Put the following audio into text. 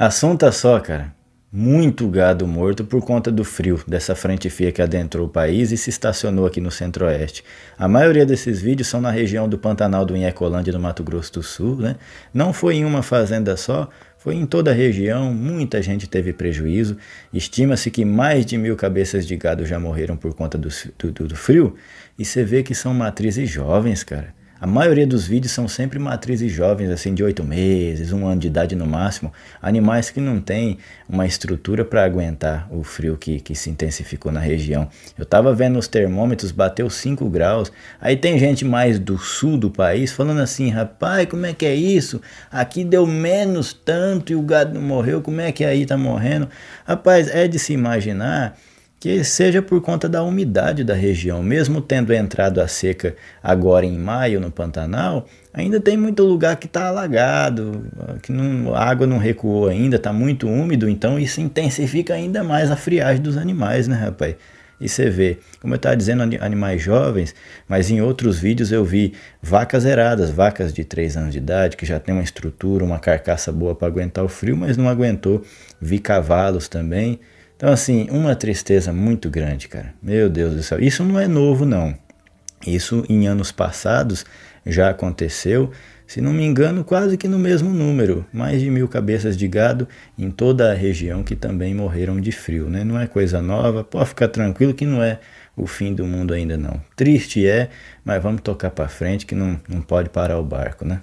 Assunto é só, cara. Muito gado morto por conta do frio dessa frente fria que adentrou o país e se estacionou aqui no centro-oeste. A maioria desses vídeos são na região do Pantanal do Inhecolândia, no Mato Grosso do Sul, né? Não foi em uma fazenda só, foi em toda a região, muita gente teve prejuízo. Estima-se que mais de mil cabeças de gado já morreram por conta do, do, do frio. E você vê que são matrizes jovens, cara. A maioria dos vídeos são sempre matrizes jovens, assim, de oito meses, um ano de idade no máximo, animais que não têm uma estrutura para aguentar o frio que, que se intensificou na região. Eu estava vendo os termômetros, bateu 5 graus, aí tem gente mais do sul do país falando assim, rapaz, como é que é isso? Aqui deu menos tanto e o gado não morreu, como é que aí tá morrendo? Rapaz, é de se imaginar que seja por conta da umidade da região. Mesmo tendo entrado a seca agora em maio no Pantanal, ainda tem muito lugar que está alagado, que não, a água não recuou ainda, está muito úmido, então isso intensifica ainda mais a friagem dos animais, né, rapaz? E você vê, como eu estava dizendo, animais jovens, mas em outros vídeos eu vi vacas eradas, vacas de 3 anos de idade, que já tem uma estrutura, uma carcaça boa para aguentar o frio, mas não aguentou. Vi cavalos também. Então, assim, uma tristeza muito grande, cara. Meu Deus do céu. Isso não é novo, não. Isso em anos passados já aconteceu, se não me engano, quase que no mesmo número. Mais de mil cabeças de gado em toda a região que também morreram de frio, né? Não é coisa nova, pode ficar tranquilo que não é o fim do mundo ainda não. Triste é, mas vamos tocar para frente que não, não pode parar o barco, né?